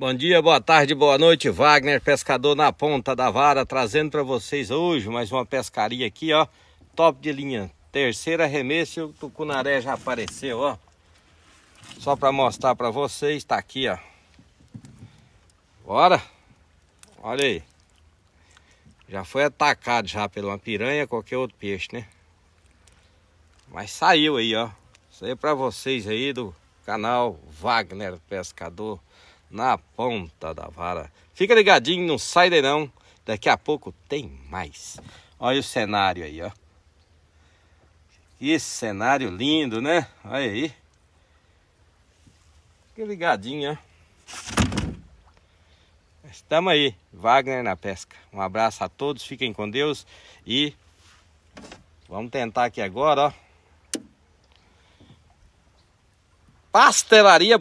Bom dia, boa tarde, boa noite, Wagner, pescador na ponta da vara, trazendo para vocês hoje mais uma pescaria aqui, ó, top de linha, terceira e o tucunaré já apareceu, ó. Só para mostrar para vocês, tá aqui, ó. Bora. Olha aí. Já foi atacado já pela uma piranha, qualquer outro peixe, né? Mas saiu aí, ó. Isso aí é para vocês aí do canal Wagner Pescador na ponta da vara. Fica ligadinho, não sai daí não. Daqui a pouco tem mais. Olha o cenário aí, ó. Que cenário lindo, né? Olha aí. Fica ligadinho, ó. Estamos aí, Wagner na pesca. Um abraço a todos, fiquem com Deus e vamos tentar aqui agora, ó. Pastelaria